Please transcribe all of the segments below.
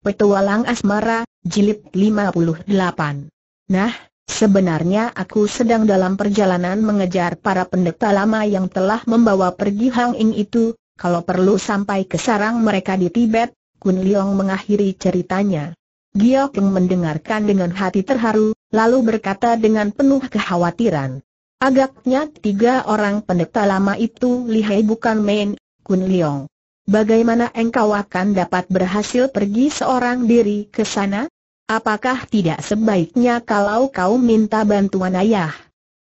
Petualang Asmara, Jilid 58 Nah, sebenarnya aku sedang dalam perjalanan mengejar para pendeta lama yang telah membawa pergi Hang Ing itu, kalau perlu sampai ke sarang mereka di Tibet, Kun Liong mengakhiri ceritanya. yang mendengarkan dengan hati terharu, lalu berkata dengan penuh kekhawatiran. Agaknya tiga orang pendeta lama itu lihai bukan main, Kun Liong. Bagaimana engkau akan dapat berhasil pergi seorang diri ke sana? Apakah tidak sebaiknya kalau kau minta bantuan ayah?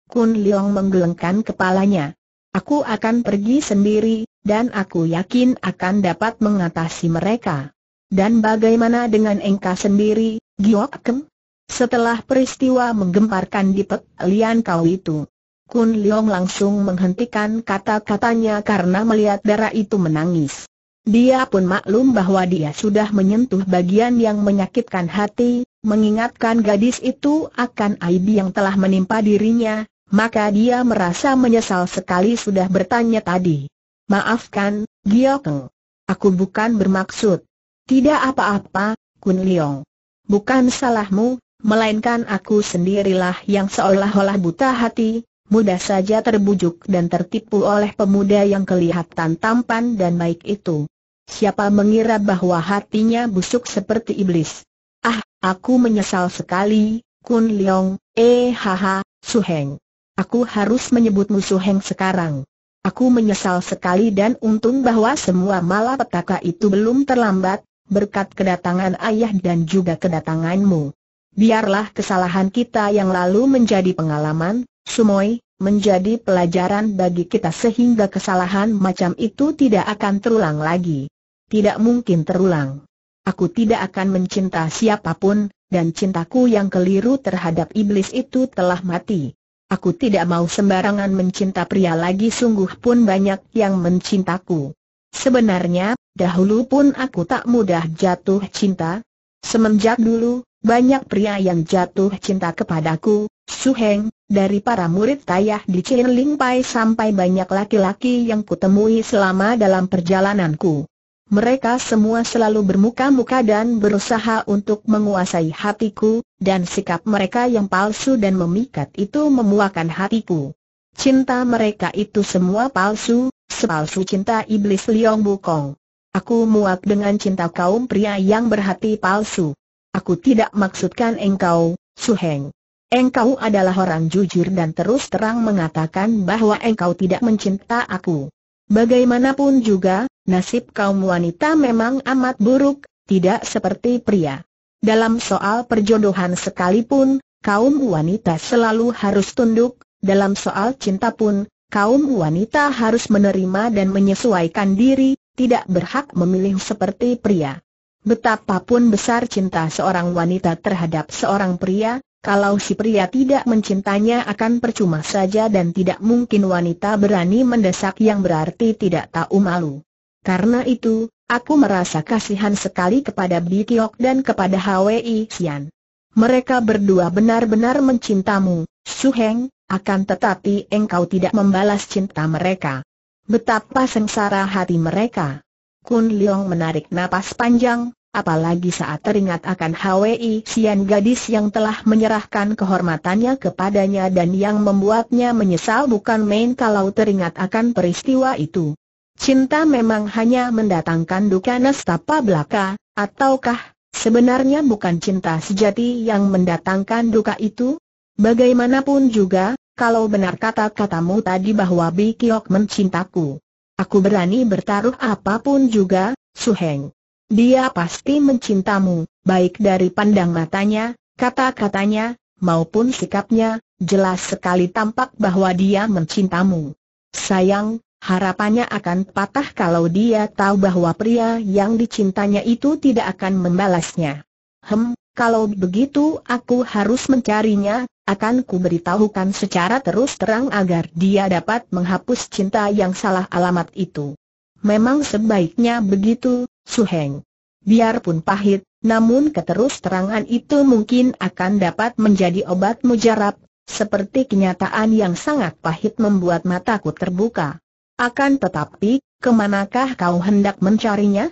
Kun Leong menggelengkan kepalanya. Aku akan pergi sendiri, dan aku yakin akan dapat mengatasi mereka. Dan bagaimana dengan engkau sendiri, Giok Kem? Setelah peristiwa menggemparkan di Pek Lian Kau itu, Kun Leong langsung menghentikan kata-katanya karena melihat darah itu menangis. Dia pun maklum bahwa dia sudah menyentuh bagian yang menyakitkan hati, mengingatkan gadis itu akan aib yang telah menimpa dirinya, maka dia merasa menyesal sekali sudah bertanya tadi. Maafkan, Giokeng. Aku bukan bermaksud. Tidak apa-apa, Kun Leong. Bukan salahmu, melainkan aku sendirilah yang seolah-olah buta hati, mudah saja terbujuk dan tertipu oleh pemuda yang kelihatan tampan dan baik itu. Siapa mengira bahwa hatinya busuk seperti iblis? Ah, aku menyesal sekali, Kun Leong, eh haha, Heng. Aku harus menyebutmu Heng sekarang. Aku menyesal sekali dan untung bahwa semua malapetaka itu belum terlambat, berkat kedatangan ayah dan juga kedatanganmu. Biarlah kesalahan kita yang lalu menjadi pengalaman, Sumoi, menjadi pelajaran bagi kita sehingga kesalahan macam itu tidak akan terulang lagi. Tidak mungkin terulang. Aku tidak akan mencinta siapapun, dan cintaku yang keliru terhadap iblis itu telah mati. Aku tidak mau sembarangan mencinta pria lagi sungguh pun banyak yang mencintaku. Sebenarnya, dahulu pun aku tak mudah jatuh cinta. Semenjak dulu, banyak pria yang jatuh cinta kepadaku, Su Heng, dari para murid tayah di Chin Ling Pai sampai banyak laki-laki yang kutemui selama dalam perjalananku. Mereka semua selalu bermuka-muka dan berusaha untuk menguasai hatiku, dan sikap mereka yang palsu dan memikat itu memuakan hatiku. Cinta mereka itu semua palsu, sepalsu cinta iblis Liong Bukong. Aku muak dengan cinta kaum pria yang berhati palsu. Aku tidak maksudkan engkau, Suheng. Engkau adalah orang jujur dan terus terang mengatakan bahwa engkau tidak mencinta aku. Bagaimanapun juga, nasib kaum wanita memang amat buruk, tidak seperti pria. Dalam soal perjodohan sekalipun, kaum wanita selalu harus tunduk, dalam soal cinta pun, kaum wanita harus menerima dan menyesuaikan diri, tidak berhak memilih seperti pria. Betapapun besar cinta seorang wanita terhadap seorang pria, kalau si pria tidak mencintanya akan percuma saja dan tidak mungkin wanita berani mendesak yang berarti tidak tahu malu. Karena itu, aku merasa kasihan sekali kepada Bitiok dan kepada Hwi Xian. Mereka berdua benar-benar mencintamu, Heng, akan tetapi engkau tidak membalas cinta mereka. Betapa sengsara hati mereka. Kun Leong menarik napas panjang, apalagi saat teringat akan Hwi Sian gadis yang telah menyerahkan kehormatannya kepadanya dan yang membuatnya menyesal bukan main kalau teringat akan peristiwa itu. Cinta memang hanya mendatangkan duka nestapa belaka, ataukah sebenarnya bukan cinta sejati yang mendatangkan duka itu? Bagaimanapun juga, kalau benar kata-katamu tadi bahwa Bikiok mencintaku Aku berani bertaruh apapun juga, Su Heng. Dia pasti mencintamu, baik dari pandang matanya, kata-katanya, maupun sikapnya, jelas sekali tampak bahwa dia mencintamu. Sayang, harapannya akan patah kalau dia tahu bahwa pria yang dicintanya itu tidak akan membalasnya. Hem, kalau begitu aku harus mencarinya, akan ku beritahukan secara terus terang agar dia dapat menghapus cinta yang salah alamat itu. Memang sebaiknya begitu, Su Heng. Biarpun pahit, namun keterus terangan itu mungkin akan dapat menjadi obat mujarab, seperti kenyataan yang sangat pahit membuat mataku terbuka. Akan tetapi, kemanakah kau hendak mencarinya?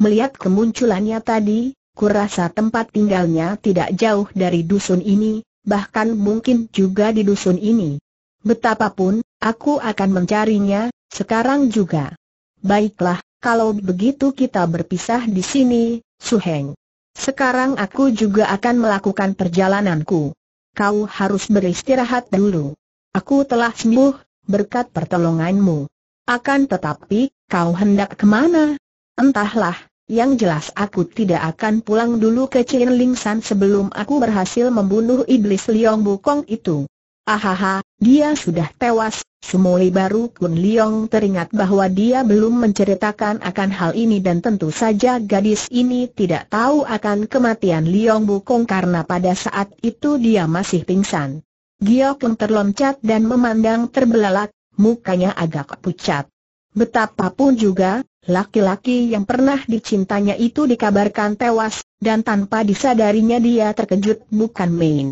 Melihat kemunculannya tadi, kurasa tempat tinggalnya tidak jauh dari dusun ini, bahkan mungkin juga di dusun ini. Betapapun, aku akan mencarinya, sekarang juga. Baiklah, kalau begitu kita berpisah di sini, Su Heng. Sekarang aku juga akan melakukan perjalananku. Kau harus beristirahat dulu. Aku telah sembuh, berkat pertolonganmu. Akan tetapi, kau hendak kemana? Entahlah, yang jelas aku tidak akan pulang dulu ke Chin Ling San sebelum aku berhasil membunuh iblis Liong Bukong itu. Ahaha, dia sudah tewas, Sumoi baru Kun Liong teringat bahwa dia belum menceritakan akan hal ini dan tentu saja gadis ini tidak tahu akan kematian Liong Bukong karena pada saat itu dia masih pingsan. Giokeng terloncat dan memandang terbelalak, mukanya agak pucat. Betapapun juga, Laki-laki yang pernah dicintanya itu dikabarkan tewas, dan tanpa disadarinya dia terkejut bukan main.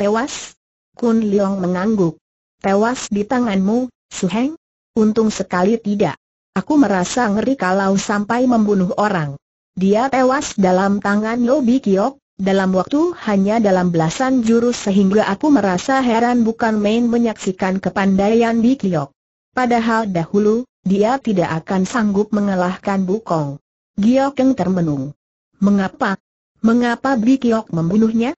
Tewas? Kun Leong mengangguk. Tewas di tanganmu, Su Heng? Untung sekali tidak. Aku merasa ngeri kalau sampai membunuh orang. Dia tewas dalam tangan Lo Lobi Kiok, dalam waktu hanya dalam belasan jurus sehingga aku merasa heran bukan main menyaksikan kepandaian Bi Kiok. Padahal dahulu, dia tidak akan sanggup mengalahkan Bukong. yang termenung. Mengapa? Mengapa Bikiok membunuhnya?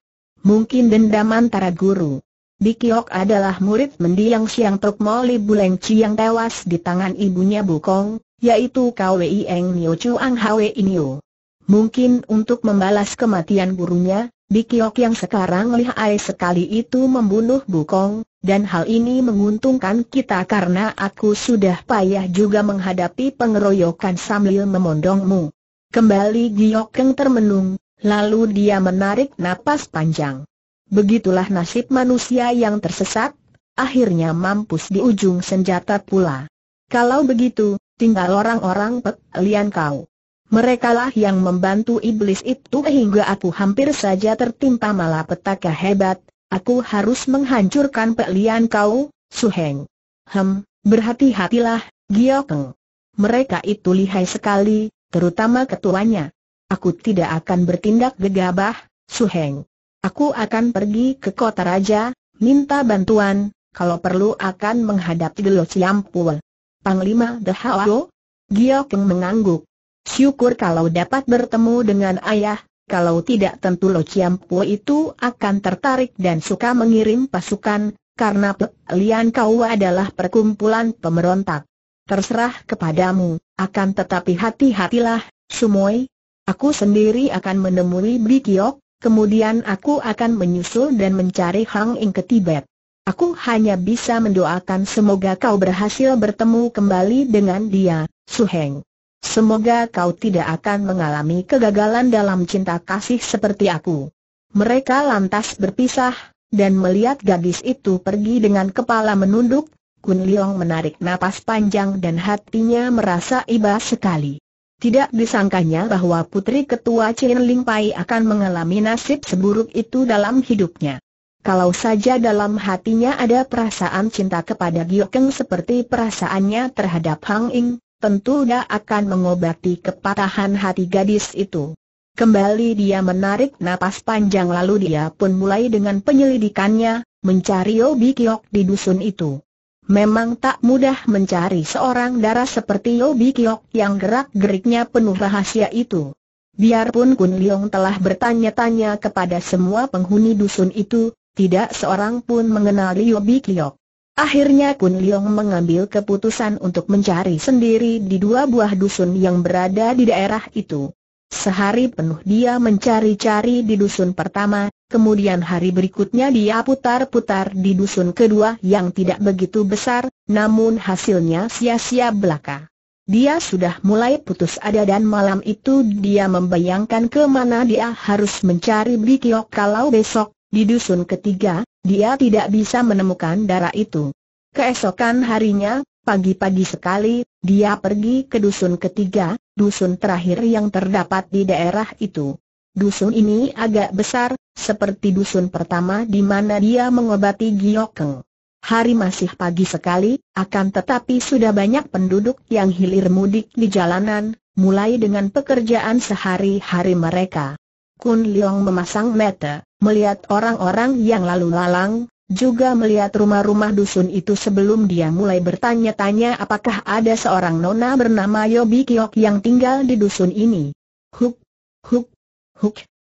Mungkin dendam antara guru. Bikiok adalah murid mendiang Siang Tok Moli Buleng yang tewas di tangan ibunya Bukong, yaitu Kwei Eng Nio Chuang Hwe Inio. Mungkin untuk membalas kematian gurunya, Bikiok yang sekarang lihai sekali itu membunuh Bukong, dan hal ini menguntungkan kita karena aku sudah payah juga menghadapi pengeroyokan sambil memondongmu. Kembali Giok yang termenung, lalu dia menarik napas panjang. Begitulah nasib manusia yang tersesat, akhirnya mampus di ujung senjata pula. Kalau begitu, tinggal orang-orang pek lian kau. Merekalah yang membantu iblis itu hingga aku hampir saja tertimpa malapetaka hebat, aku harus menghancurkan pelian kau, Su Heng. Hem, berhati-hatilah, Giokeng. Mereka itu lihai sekali, terutama ketuanya. Aku tidak akan bertindak gegabah, Su Heng. Aku akan pergi ke kota raja, minta bantuan, kalau perlu akan menghadapi Gelo Siampul. Panglima The Dahao? Giokeng mengangguk. Syukur kalau dapat bertemu dengan ayah, kalau tidak tentu Lo Chiam Po itu akan tertarik dan suka mengirim pasukan, karena Lian Kau adalah perkumpulan pemberontak. Terserah kepadamu, akan tetapi hati-hatilah, Sumoy. Aku sendiri akan menemui Bikiok, kemudian aku akan menyusul dan mencari Hang Ing ke Tibet. Aku hanya bisa mendoakan semoga kau berhasil bertemu kembali dengan dia, Su Heng. Semoga kau tidak akan mengalami kegagalan dalam cinta kasih seperti aku. Mereka lantas berpisah, dan melihat gadis itu pergi dengan kepala menunduk, Kun Liong menarik napas panjang dan hatinya merasa iba sekali. Tidak disangkanya bahwa putri ketua Chin Ling Pai akan mengalami nasib seburuk itu dalam hidupnya. Kalau saja dalam hatinya ada perasaan cinta kepada Giokeng seperti perasaannya terhadap Hang Ing, tentu dia akan mengobati kepatahan hati gadis itu. Kembali dia menarik napas panjang lalu dia pun mulai dengan penyelidikannya, mencari Yobi Kiok di dusun itu. Memang tak mudah mencari seorang darah seperti Yobi Kiok yang gerak-geriknya penuh rahasia itu. Biarpun Kun Leong telah bertanya-tanya kepada semua penghuni dusun itu, tidak seorang pun mengenali Yobi Kiok. Akhirnya Kun Leong mengambil keputusan untuk mencari sendiri di dua buah dusun yang berada di daerah itu. Sehari penuh dia mencari-cari di dusun pertama, kemudian hari berikutnya dia putar-putar di dusun kedua yang tidak begitu besar, namun hasilnya sia-sia belaka. Dia sudah mulai putus ada dan malam itu dia membayangkan kemana dia harus mencari Bikiok kalau besok, di dusun ketiga, dia tidak bisa menemukan darah itu. Keesokan harinya, pagi-pagi sekali, dia pergi ke dusun ketiga, dusun terakhir yang terdapat di daerah itu. Dusun ini agak besar, seperti dusun pertama di mana dia mengobati Giokeng. Hari masih pagi sekali, akan tetapi sudah banyak penduduk yang hilir mudik di jalanan, mulai dengan pekerjaan sehari-hari mereka. Kun Leong memasang mata, melihat orang-orang yang lalu lalang, juga melihat rumah-rumah dusun itu sebelum dia mulai bertanya-tanya apakah ada seorang nona bernama Yobi Kiok yang tinggal di dusun ini. Huk, huk, huk.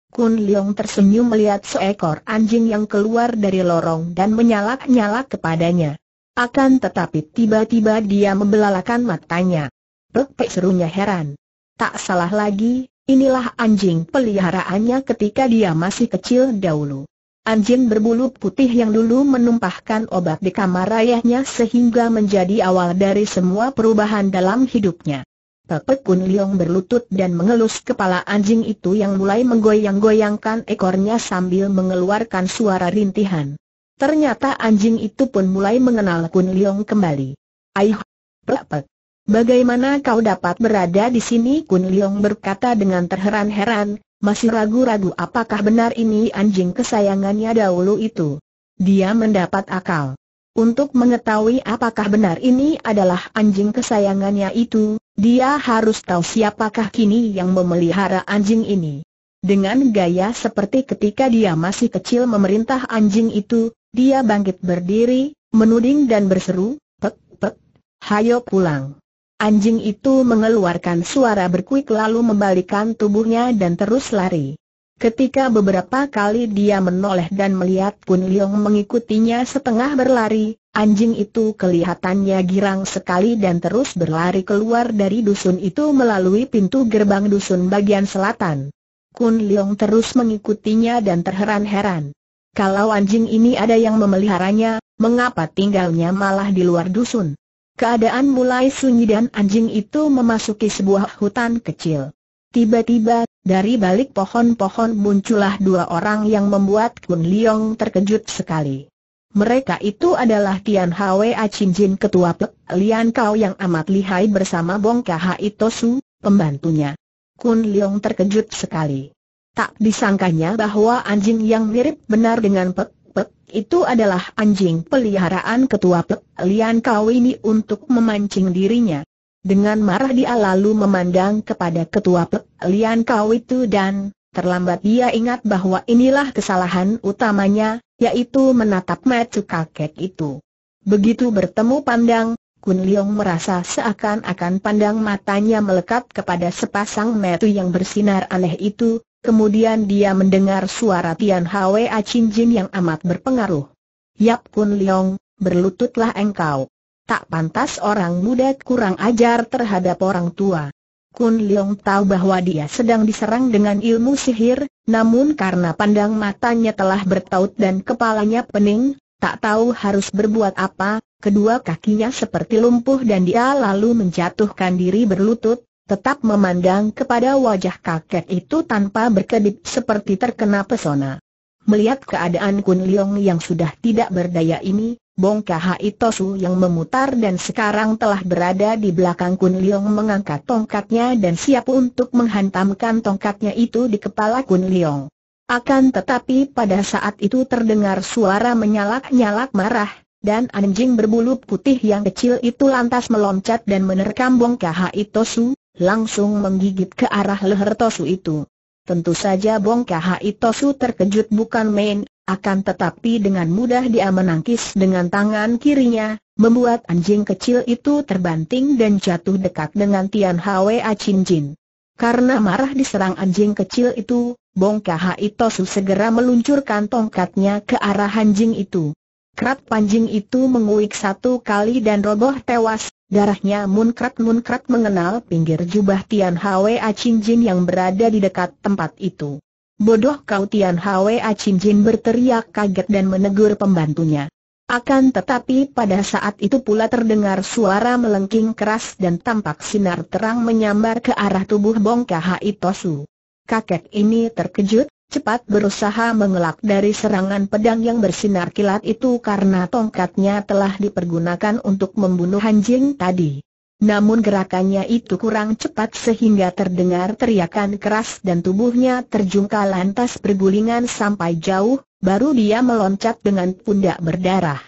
Kun Leong tersenyum melihat seekor anjing yang keluar dari lorong dan menyalak-nyalak kepadanya. Akan tetapi tiba-tiba dia membelalakan matanya. Pek-pek serunya heran. Tak salah lagi, Inilah anjing peliharaannya ketika dia masih kecil dahulu. Anjing berbulu putih yang dulu menumpahkan obat di kamar ayahnya sehingga menjadi awal dari semua perubahan dalam hidupnya. Pepe Kun Leong berlutut dan mengelus kepala anjing itu yang mulai menggoyang-goyangkan ekornya sambil mengeluarkan suara rintihan. Ternyata anjing itu pun mulai mengenal Kun Leong kembali. Aih, Pepe, Bagaimana kau dapat berada di sini? Kun Leong berkata dengan terheran-heran, masih ragu-ragu apakah benar ini anjing kesayangannya dahulu itu. Dia mendapat akal. Untuk mengetahui apakah benar ini adalah anjing kesayangannya itu, dia harus tahu siapakah kini yang memelihara anjing ini. Dengan gaya seperti ketika dia masih kecil memerintah anjing itu, dia bangkit berdiri, menuding dan berseru, pek pek, hayo pulang. Anjing itu mengeluarkan suara berkuik lalu membalikan tubuhnya dan terus lari. Ketika beberapa kali dia menoleh dan melihat Kun Leong mengikutinya setengah berlari, anjing itu kelihatannya girang sekali dan terus berlari keluar dari dusun itu melalui pintu gerbang dusun bagian selatan. Kun Leong terus mengikutinya dan terheran-heran. Kalau anjing ini ada yang memeliharanya, mengapa tinggalnya malah di luar dusun? Keadaan mulai sunyi dan anjing itu memasuki sebuah hutan kecil. Tiba-tiba, dari balik pohon-pohon muncullah dua orang yang membuat Kun Liong terkejut sekali. Mereka itu adalah Tian Hwa Jin Ketua Pek Lian Kau yang amat lihai bersama Bong Kahai Tosu, pembantunya. Kun Liong terkejut sekali. Tak disangkanya bahwa anjing yang mirip benar dengan Pek itu adalah anjing peliharaan ketua Pek Lian Kau ini untuk memancing dirinya. Dengan marah dia lalu memandang kepada ketua Pek Lian Kau itu dan terlambat dia ingat bahwa inilah kesalahan utamanya, yaitu menatap mata kakek itu. Begitu bertemu pandang, Kun Leong merasa seakan-akan pandang matanya melekat kepada sepasang metu yang bersinar aneh itu, Kemudian dia mendengar suara Tian Hwa Chin Jin yang amat berpengaruh. Yap Kun Leong, berlututlah engkau. Tak pantas orang muda kurang ajar terhadap orang tua. Kun Leong tahu bahwa dia sedang diserang dengan ilmu sihir, namun karena pandang matanya telah bertaut dan kepalanya pening, tak tahu harus berbuat apa, kedua kakinya seperti lumpuh dan dia lalu menjatuhkan diri berlutut, tetap memandang kepada wajah kakek itu tanpa berkedip seperti terkena pesona. Melihat keadaan Kun Leong yang sudah tidak berdaya ini, Bong Kahai Itosu yang memutar dan sekarang telah berada di belakang Kun Leong mengangkat tongkatnya dan siap untuk menghantamkan tongkatnya itu di kepala Kun Leong. Akan tetapi pada saat itu terdengar suara menyalak-nyalak marah, dan anjing berbulu putih yang kecil itu lantas meloncat dan menerkam Bong Kahai Itosu langsung menggigit ke arah leher Tosu itu. Tentu saja Bong Kahai Tosu terkejut bukan main, akan tetapi dengan mudah dia menangkis dengan tangan kirinya, membuat anjing kecil itu terbanting dan jatuh dekat dengan Tian Hwa Chin Jin. Karena marah diserang anjing kecil itu, Bong Kahai Tosu segera meluncurkan tongkatnya ke arah anjing itu. Krat panjing itu menguik satu kali dan roboh tewas, darahnya munkrat-munkrat mengenal pinggir jubah Tian Hwa Chin Jin yang berada di dekat tempat itu. Bodoh kau Tian Hwa Chin Jin berteriak kaget dan menegur pembantunya. Akan tetapi pada saat itu pula terdengar suara melengking keras dan tampak sinar terang menyambar ke arah tubuh Bong Kahai Itosu. Kakek ini terkejut, cepat berusaha mengelak dari serangan pedang yang bersinar kilat itu karena tongkatnya telah dipergunakan untuk membunuh anjing tadi. Namun gerakannya itu kurang cepat sehingga terdengar teriakan keras dan tubuhnya terjungkal lantas bergulingan sampai jauh, baru dia meloncat dengan pundak berdarah.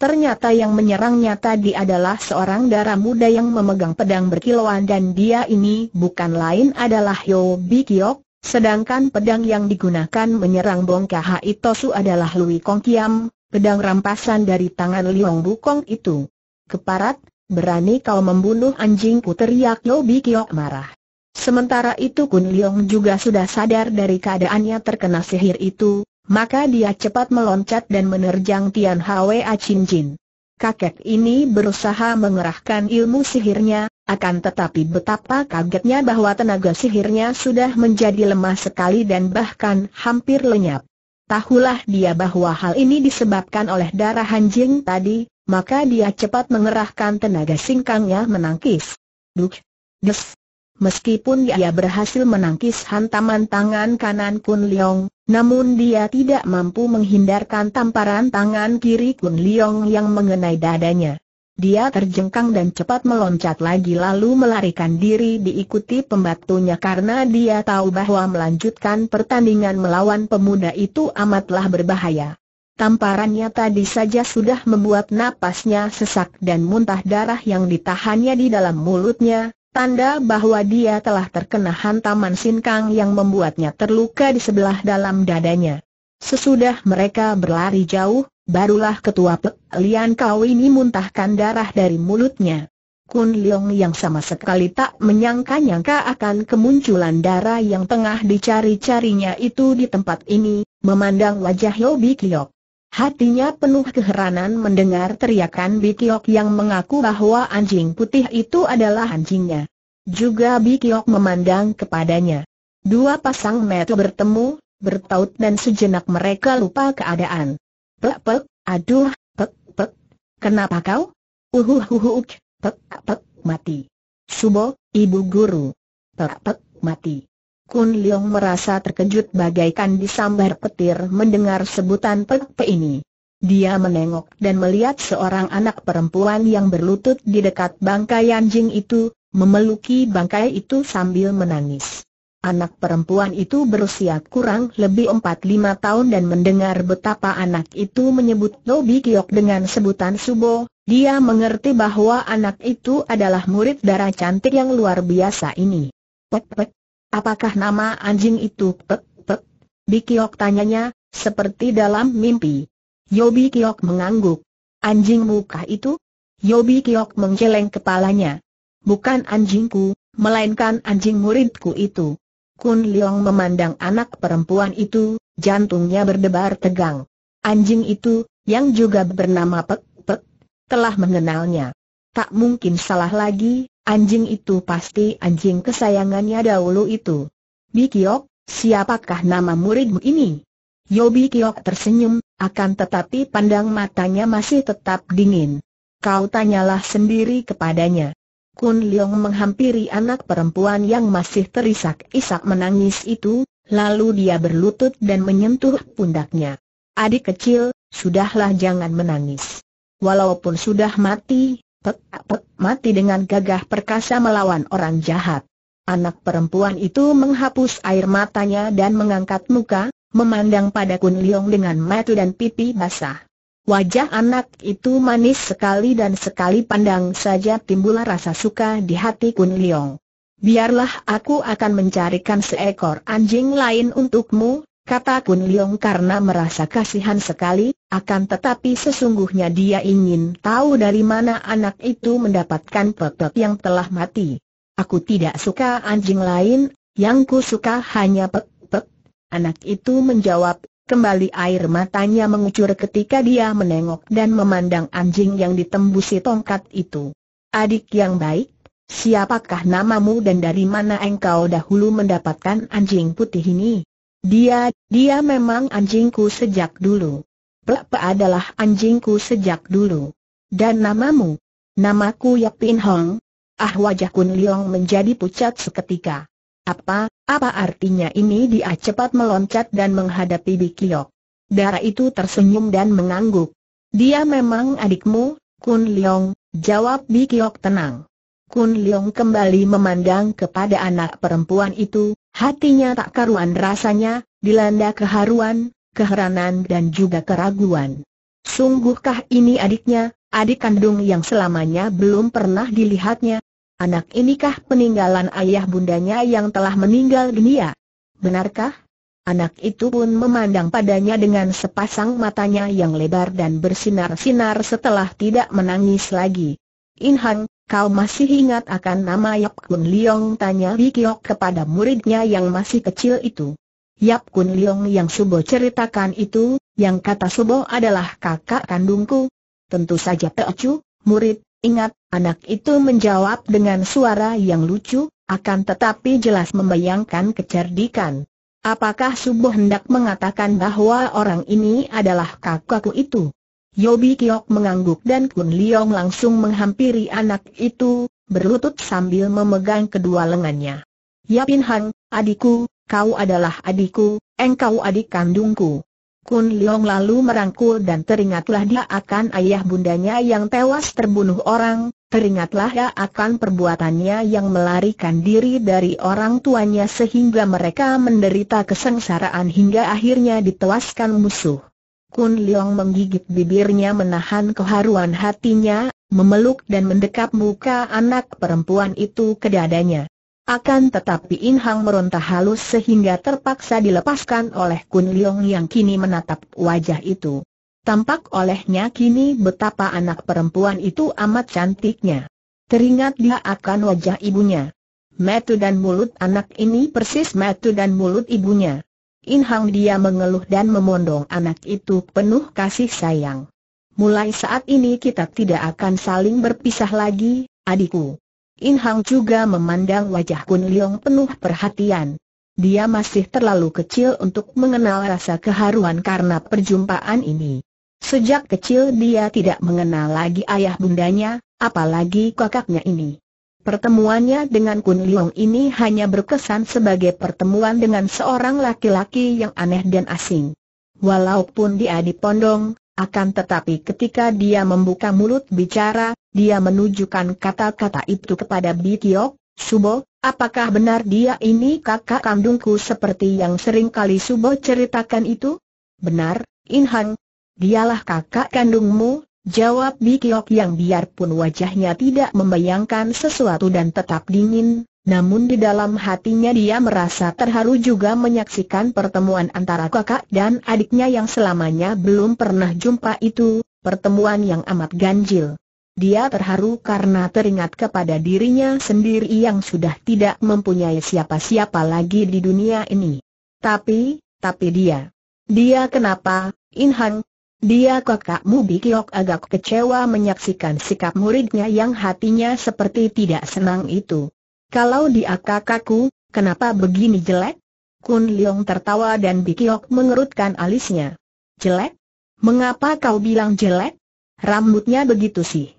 Ternyata yang menyerangnya tadi adalah seorang darah muda yang memegang pedang berkilauan dan dia ini bukan lain adalah Yo Kiyok, Sedangkan pedang yang digunakan menyerang Bong Kahai Tosu adalah Lui Kong Kiam, pedang rampasan dari tangan Liong Bukong itu. Keparat, berani kau membunuh anjingku teriak Yobi Kiok marah. Sementara itu Kun Liong juga sudah sadar dari keadaannya terkena sihir itu, maka dia cepat meloncat dan menerjang Tian Hwa Chin Jin. Kakek ini berusaha mengerahkan ilmu sihirnya, akan tetapi betapa kagetnya bahwa tenaga sihirnya sudah menjadi lemah sekali dan bahkan hampir lenyap. Tahulah dia bahwa hal ini disebabkan oleh darah anjing tadi, maka dia cepat mengerahkan tenaga singkangnya menangkis. Duh! Des! Meskipun dia berhasil menangkis hantaman tangan kanan Kun Leong, namun dia tidak mampu menghindarkan tamparan tangan kiri Kun Leong yang mengenai dadanya. Dia terjengkang dan cepat meloncat lagi lalu melarikan diri diikuti pembantunya karena dia tahu bahwa melanjutkan pertandingan melawan pemuda itu amatlah berbahaya. Tamparannya tadi saja sudah membuat napasnya sesak dan muntah darah yang ditahannya di dalam mulutnya, tanda bahwa dia telah terkena hantaman sinkang yang membuatnya terluka di sebelah dalam dadanya. Sesudah mereka berlari jauh, barulah ketua Pek Lian Kau ini muntahkan darah dari mulutnya. Kun Leong yang sama sekali tak menyangka-nyangka akan kemunculan darah yang tengah dicari-carinya itu di tempat ini, memandang wajah Yo Bikyok. Hatinya penuh keheranan mendengar teriakan Bikyok yang mengaku bahwa anjing putih itu adalah anjingnya. Juga Bikyok memandang kepadanya. Dua pasang mata bertemu, bertaut dan sejenak mereka lupa keadaan. Pek pek, aduh, pek pek. Kenapa kau? Uhuhuhuk, uhuh. pek pek, mati. Subo, ibu guru. Pek pek, mati. Kun Leong merasa terkejut bagaikan disambar petir mendengar sebutan pek pek ini. Dia menengok dan melihat seorang anak perempuan yang berlutut di dekat bangkai anjing itu, memeluki bangkai itu sambil menangis. Anak perempuan itu berusia kurang lebih 4 lima tahun dan mendengar betapa anak itu menyebut Lobi Kiok dengan sebutan Subo, dia mengerti bahwa anak itu adalah murid darah cantik yang luar biasa ini. Pek pek, apakah nama anjing itu pek pek? Bikiok tanyanya, seperti dalam mimpi. Yobi Kiok mengangguk. Anjing muka itu? Yobi Kiok menggeleng kepalanya. Bukan anjingku, melainkan anjing muridku itu. Kun Leong memandang anak perempuan itu, jantungnya berdebar tegang. Anjing itu, yang juga bernama Pek Pek, telah mengenalnya. Tak mungkin salah lagi, anjing itu pasti anjing kesayangannya dahulu itu. Kiok, siapakah nama muridmu ini? Yobi Kiok tersenyum, akan tetapi pandang matanya masih tetap dingin. Kau tanyalah sendiri kepadanya. Kun Leong menghampiri anak perempuan yang masih terisak-isak menangis itu, lalu dia berlutut dan menyentuh pundaknya. Adik kecil, sudahlah jangan menangis. Walaupun sudah mati, pek, pek, mati dengan gagah perkasa melawan orang jahat. Anak perempuan itu menghapus air matanya dan mengangkat muka, memandang pada Kun Leong dengan mata dan pipi basah. Wajah anak itu manis sekali dan sekali pandang saja timbul rasa suka di hati Kun Liong. Biarlah aku akan mencarikan seekor anjing lain untukmu, kata Kun Liong karena merasa kasihan sekali, akan tetapi sesungguhnya dia ingin tahu dari mana anak itu mendapatkan pepek yang telah mati. Aku tidak suka anjing lain, yang ku suka hanya pepek. Anak itu menjawab, Kembali air matanya mengucur ketika dia menengok dan memandang anjing yang ditembusi tongkat itu. Adik yang baik, siapakah namamu dan dari mana engkau dahulu mendapatkan anjing putih ini? Dia, dia memang anjingku sejak dulu. Pepe adalah anjingku sejak dulu. Dan namamu? Namaku Yapin Hong. Ah wajah Kun Leong menjadi pucat seketika. Apa, apa artinya ini dia cepat meloncat dan menghadapi Bikiok. Dara itu tersenyum dan mengangguk. Dia memang adikmu, Kun Leong, jawab Bikiok tenang. Kun Leong kembali memandang kepada anak perempuan itu, hatinya tak karuan rasanya, dilanda keharuan, keheranan dan juga keraguan. Sungguhkah ini adiknya, adik kandung yang selamanya belum pernah dilihatnya, Anak inikah peninggalan ayah bundanya yang telah meninggal dunia? Benarkah? Anak itu pun memandang padanya dengan sepasang matanya yang lebar dan bersinar-sinar setelah tidak menangis lagi. Inhang, kau masih ingat akan nama Yap Kun Liong? Tanya Li Kiok kepada muridnya yang masih kecil itu. Yap Kun Liong yang Subo ceritakan itu, yang kata Subo adalah kakak kandungku. Tentu saja Teocu, murid, ingat, Anak itu menjawab dengan suara yang lucu, akan tetapi jelas membayangkan kecerdikan. Apakah subuh hendak mengatakan bahwa orang ini adalah kakakku itu? Yobi Kiok mengangguk dan Kun Liong langsung menghampiri anak itu, berlutut sambil memegang kedua lengannya. Yapin Hang, adikku, kau adalah adikku, engkau adik kandungku. Kun Liong lalu merangkul dan teringatlah dia akan ayah bundanya yang tewas terbunuh orang, Teringatlah ya akan perbuatannya yang melarikan diri dari orang tuanya sehingga mereka menderita kesengsaraan hingga akhirnya ditewaskan musuh. Kun Leong menggigit bibirnya menahan keharuan hatinya, memeluk dan mendekap muka anak perempuan itu ke dadanya. Akan tetapi In Hang meronta halus sehingga terpaksa dilepaskan oleh Kun Leong yang kini menatap wajah itu. Tampak olehnya kini betapa anak perempuan itu amat cantiknya. Teringat dia akan wajah ibunya. Metu dan mulut anak ini persis metu dan mulut ibunya. Inhang dia mengeluh dan memondong anak itu penuh kasih sayang. Mulai saat ini kita tidak akan saling berpisah lagi, adikku. Inhang juga memandang wajah Kun Leong penuh perhatian. Dia masih terlalu kecil untuk mengenal rasa keharuan karena perjumpaan ini. Sejak kecil dia tidak mengenal lagi ayah bundanya, apalagi kakaknya ini. Pertemuannya dengan Kun Liong ini hanya berkesan sebagai pertemuan dengan seorang laki-laki yang aneh dan asing. Walaupun dia dipondong, akan tetapi ketika dia membuka mulut bicara, dia menunjukkan kata-kata itu kepada Bitiok, Subo, apakah benar dia ini kakak kandungku seperti yang sering kali Subo ceritakan itu? Benar, Inhan, dialah kakak kandungmu, jawab Bikiok yang biarpun wajahnya tidak membayangkan sesuatu dan tetap dingin, namun di dalam hatinya dia merasa terharu juga menyaksikan pertemuan antara kakak dan adiknya yang selamanya belum pernah jumpa itu, pertemuan yang amat ganjil. Dia terharu karena teringat kepada dirinya sendiri yang sudah tidak mempunyai siapa-siapa lagi di dunia ini. Tapi, tapi dia. Dia kenapa, Inhang, dia kakakmu Bikiok agak kecewa menyaksikan sikap muridnya yang hatinya seperti tidak senang itu. Kalau dia kakakku, kenapa begini jelek? Kun Leong tertawa dan Bikiok mengerutkan alisnya. Jelek? Mengapa kau bilang jelek? Rambutnya begitu sih.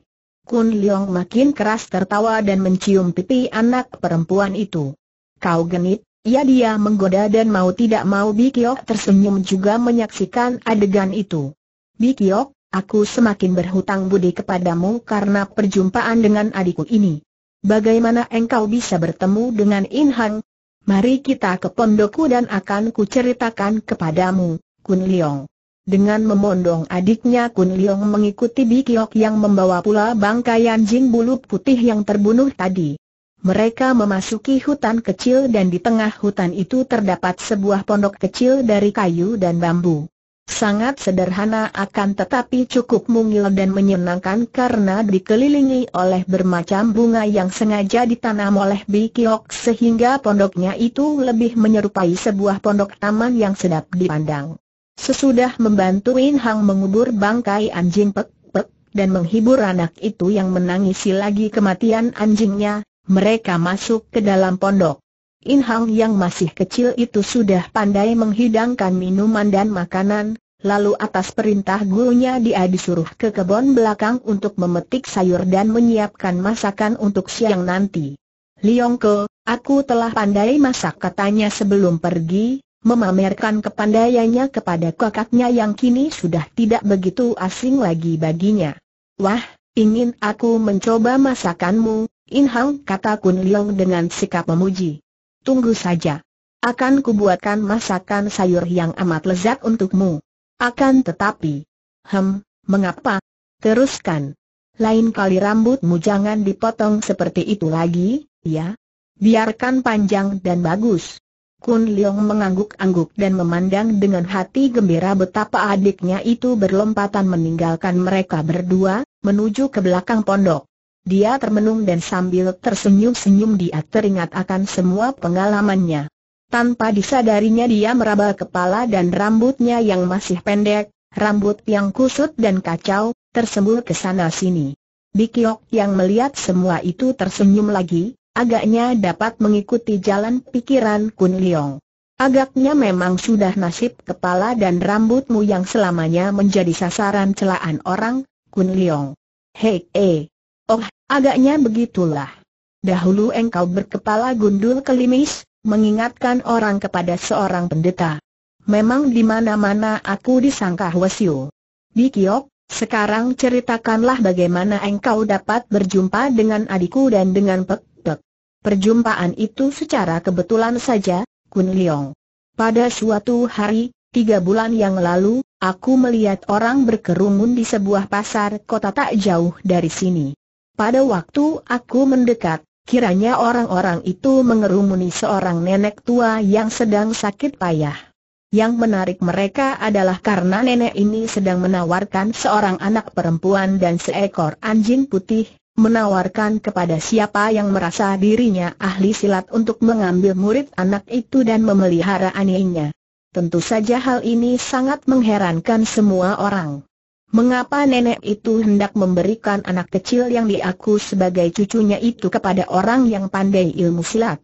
Kun Leong makin keras tertawa dan mencium pipi anak perempuan itu. Kau genit, ya dia menggoda dan mau tidak mau Bikiok tersenyum juga menyaksikan adegan itu. Bikiok, aku semakin berhutang budi kepadamu karena perjumpaan dengan adikku ini. Bagaimana engkau bisa bertemu dengan In Hang? Mari kita ke pondokku dan akan kuceritakan kepadamu, Kun Leong. Dengan memondong adiknya Kun Leong mengikuti Bikiok yang membawa pula bangkaian jing bulu putih yang terbunuh tadi. Mereka memasuki hutan kecil dan di tengah hutan itu terdapat sebuah pondok kecil dari kayu dan bambu. Sangat sederhana akan tetapi cukup mungil dan menyenangkan karena dikelilingi oleh bermacam bunga yang sengaja ditanam oleh Bikiok sehingga pondoknya itu lebih menyerupai sebuah pondok taman yang sedap dipandang. Sesudah membantu In Hang mengubur bangkai anjing pek-pek dan menghibur anak itu yang menangisi lagi kematian anjingnya, mereka masuk ke dalam pondok. In Hang yang masih kecil itu sudah pandai menghidangkan minuman dan makanan, lalu atas perintah gurunya dia disuruh ke kebun belakang untuk memetik sayur dan menyiapkan masakan untuk siang nanti. Liongko, aku telah pandai masak katanya sebelum pergi, memamerkan kepandaiannya kepada kakaknya yang kini sudah tidak begitu asing lagi baginya. Wah, ingin aku mencoba masakanmu, Inhong, kata Kun Liong dengan sikap memuji. Tunggu saja. Akan kubuatkan masakan sayur yang amat lezat untukmu. Akan tetapi. Hem, mengapa? Teruskan. Lain kali rambutmu jangan dipotong seperti itu lagi, ya? Biarkan panjang dan bagus. Kun Leong mengangguk-angguk dan memandang dengan hati gembira betapa adiknya itu berlompatan meninggalkan mereka berdua, menuju ke belakang pondok. Dia termenung dan sambil tersenyum-senyum dia teringat akan semua pengalamannya. Tanpa disadarinya dia meraba kepala dan rambutnya yang masih pendek, rambut yang kusut dan kacau, tersembul ke sana-sini. Bikiok yang melihat semua itu tersenyum lagi, agaknya dapat mengikuti jalan pikiran Kun Leong. Agaknya memang sudah nasib kepala dan rambutmu yang selamanya menjadi sasaran celaan orang, Kun Leong. Hei, eh. Oh, agaknya begitulah. Dahulu engkau berkepala gundul kelimis, mengingatkan orang kepada seorang pendeta. Memang di mana-mana aku disangka Wasiu. Bikiok, sekarang ceritakanlah bagaimana engkau dapat berjumpa dengan adikku dan dengan Pek Pek. Perjumpaan itu secara kebetulan saja, Kun Leong. Pada suatu hari, tiga bulan yang lalu, aku melihat orang berkerumun di sebuah pasar kota tak jauh dari sini. Pada waktu aku mendekat, kiranya orang-orang itu mengerumuni seorang nenek tua yang sedang sakit payah. Yang menarik mereka adalah karena nenek ini sedang menawarkan seorang anak perempuan dan seekor anjing putih, menawarkan kepada siapa yang merasa dirinya ahli silat untuk mengambil murid anak itu dan memelihara anehnya. Tentu saja hal ini sangat mengherankan semua orang. Mengapa nenek itu hendak memberikan anak kecil yang diaku sebagai cucunya itu kepada orang yang pandai ilmu silat?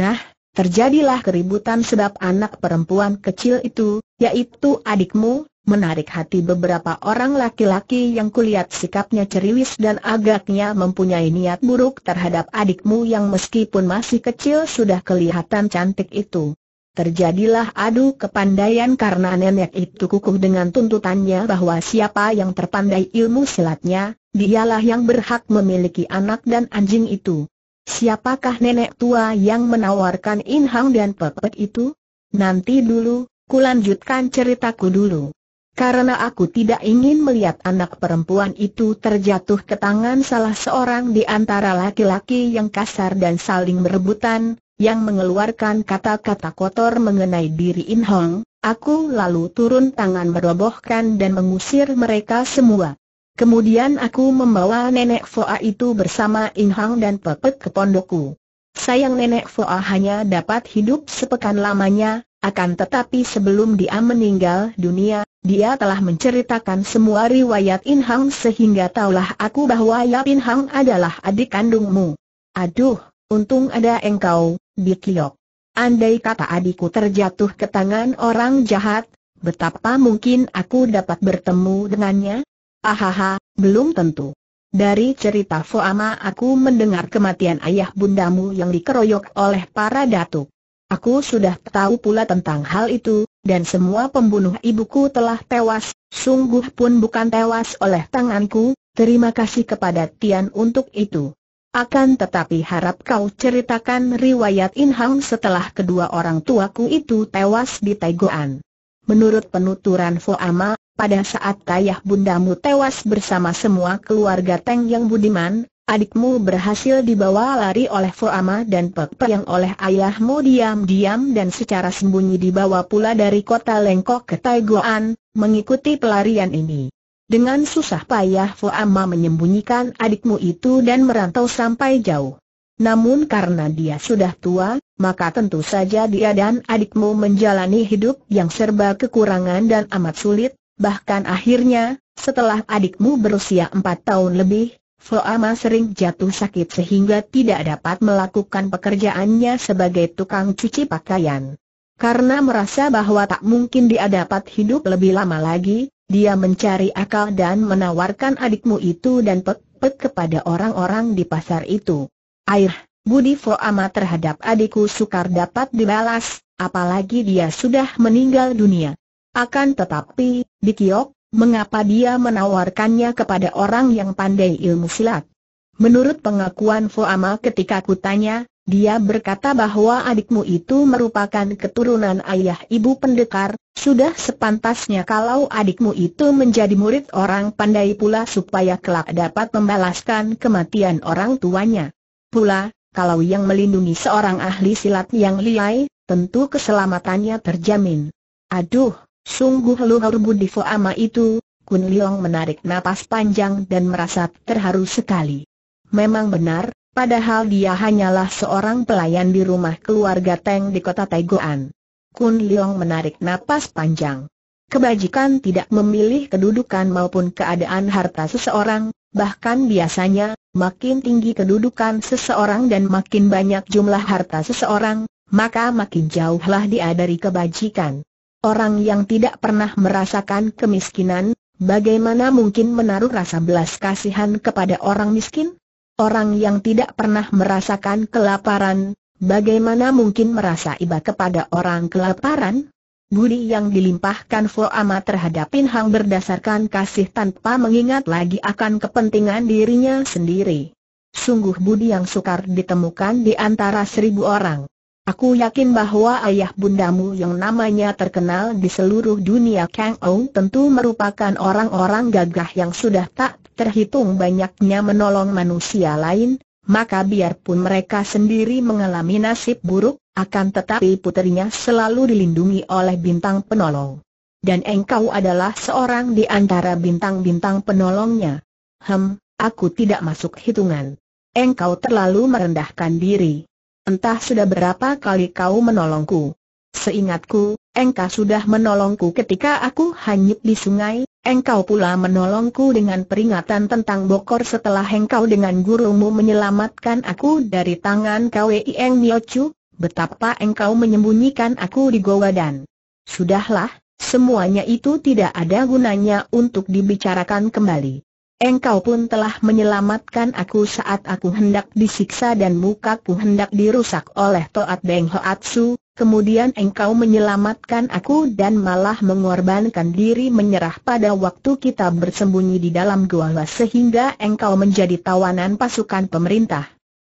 Nah, terjadilah keributan sebab anak perempuan kecil itu, yaitu adikmu, menarik hati beberapa orang laki-laki yang kulihat sikapnya ceriwis dan agaknya mempunyai niat buruk terhadap adikmu yang meskipun masih kecil sudah kelihatan cantik itu. Terjadilah adu kepandaian karena nenek itu kukuh dengan tuntutannya bahwa siapa yang terpandai ilmu silatnya, dialah yang berhak memiliki anak dan anjing itu. Siapakah nenek tua yang menawarkan Inhang dan Pepet itu? Nanti dulu, kulanjutkan ceritaku dulu. Karena aku tidak ingin melihat anak perempuan itu terjatuh ke tangan salah seorang di antara laki-laki yang kasar dan saling berebutan, yang mengeluarkan kata-kata kotor mengenai diri In Hong, aku lalu turun tangan merobohkan dan mengusir mereka semua. Kemudian aku membawa nenek Foa itu bersama In Hong dan Pepet ke pondokku. Sayang nenek Foa hanya dapat hidup sepekan lamanya, akan tetapi sebelum dia meninggal dunia, dia telah menceritakan semua riwayat In Hong sehingga taulah aku bahwa Yap In Hong adalah adik kandungmu. Aduh, Untung ada engkau, Bikiok. Andai kata adikku terjatuh ke tangan orang jahat, betapa mungkin aku dapat bertemu dengannya? Ahaha, belum tentu. Dari cerita Foama aku mendengar kematian ayah bundamu yang dikeroyok oleh para datuk. Aku sudah tahu pula tentang hal itu, dan semua pembunuh ibuku telah tewas, sungguh pun bukan tewas oleh tanganku, terima kasih kepada Tian untuk itu. Akan tetapi harap kau ceritakan riwayat In Hang setelah kedua orang tuaku itu tewas di Taigoan. Menurut penuturan Fuama, pada saat ayah bundamu tewas bersama semua keluarga Teng yang budiman, adikmu berhasil dibawa lari oleh Fuama dan Pek Pe yang oleh ayahmu diam-diam dan secara sembunyi dibawa pula dari kota Lengkok ke Taigoan, mengikuti pelarian ini. Dengan susah payah Amma menyembunyikan adikmu itu dan merantau sampai jauh. Namun karena dia sudah tua, maka tentu saja dia dan adikmu menjalani hidup yang serba kekurangan dan amat sulit, bahkan akhirnya, setelah adikmu berusia 4 tahun lebih, Foama sering jatuh sakit sehingga tidak dapat melakukan pekerjaannya sebagai tukang cuci pakaian. Karena merasa bahwa tak mungkin dia dapat hidup lebih lama lagi, dia mencari akal dan menawarkan adikmu itu dan pek-pek kepada orang-orang di pasar itu. Air, budi Foama terhadap adikku sukar dapat dibalas, apalagi dia sudah meninggal dunia. Akan tetapi, di kiok, mengapa dia menawarkannya kepada orang yang pandai ilmu silat? Menurut pengakuan Foama ketika kutanya, dia berkata bahwa adikmu itu merupakan keturunan ayah ibu pendekar, sudah sepantasnya kalau adikmu itu menjadi murid orang pandai pula supaya kelak dapat membalaskan kematian orang tuanya. Pula, kalau yang melindungi seorang ahli silat yang liai, tentu keselamatannya terjamin. Aduh, sungguh luhur budi foama itu, Kun Liang menarik napas panjang dan merasa terharu sekali. Memang benar, Padahal dia hanyalah seorang pelayan di rumah keluarga Teng di kota Taigoan. Kun Leong menarik napas panjang. Kebajikan tidak memilih kedudukan maupun keadaan harta seseorang, bahkan biasanya, makin tinggi kedudukan seseorang dan makin banyak jumlah harta seseorang, maka makin jauhlah dia dari kebajikan. Orang yang tidak pernah merasakan kemiskinan, bagaimana mungkin menaruh rasa belas kasihan kepada orang miskin? Orang yang tidak pernah merasakan kelaparan, bagaimana mungkin merasa iba kepada orang kelaparan? Budi yang dilimpahkan Fuama Ama terhadap Pin berdasarkan kasih tanpa mengingat lagi akan kepentingan dirinya sendiri. Sungguh budi yang sukar ditemukan di antara seribu orang. Aku yakin bahwa ayah bundamu yang namanya terkenal di seluruh dunia Kang Ong tentu merupakan orang-orang gagah yang sudah tak terhitung banyaknya menolong manusia lain, maka biarpun mereka sendiri mengalami nasib buruk, akan tetapi putrinya selalu dilindungi oleh bintang penolong. Dan engkau adalah seorang di antara bintang-bintang penolongnya. Hem, aku tidak masuk hitungan. Engkau terlalu merendahkan diri entah sudah berapa kali kau menolongku. Seingatku, engkau sudah menolongku ketika aku hanyut di sungai, engkau pula menolongku dengan peringatan tentang bokor setelah engkau dengan gurumu menyelamatkan aku dari tangan Kwei Eng Miochu, betapa engkau menyembunyikan aku di goa dan... Sudahlah, semuanya itu tidak ada gunanya untuk dibicarakan kembali. Engkau pun telah menyelamatkan aku saat aku hendak disiksa dan mukaku hendak dirusak oleh Toat Beng Hoatsu, kemudian engkau menyelamatkan aku dan malah mengorbankan diri menyerah pada waktu kita bersembunyi di dalam gua sehingga engkau menjadi tawanan pasukan pemerintah.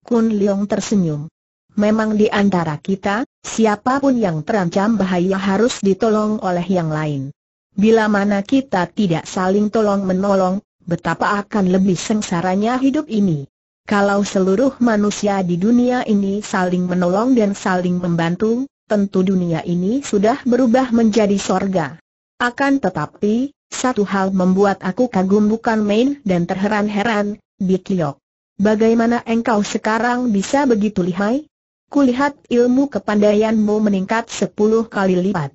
Kun Leong tersenyum. Memang di antara kita, siapapun yang terancam bahaya harus ditolong oleh yang lain. Bila mana kita tidak saling tolong menolong, betapa akan lebih sengsaranya hidup ini. Kalau seluruh manusia di dunia ini saling menolong dan saling membantu, tentu dunia ini sudah berubah menjadi sorga. Akan tetapi, satu hal membuat aku kagum bukan main dan terheran-heran, Bikyok. Bagaimana engkau sekarang bisa begitu lihai? Kulihat ilmu kepandaianmu meningkat sepuluh kali lipat.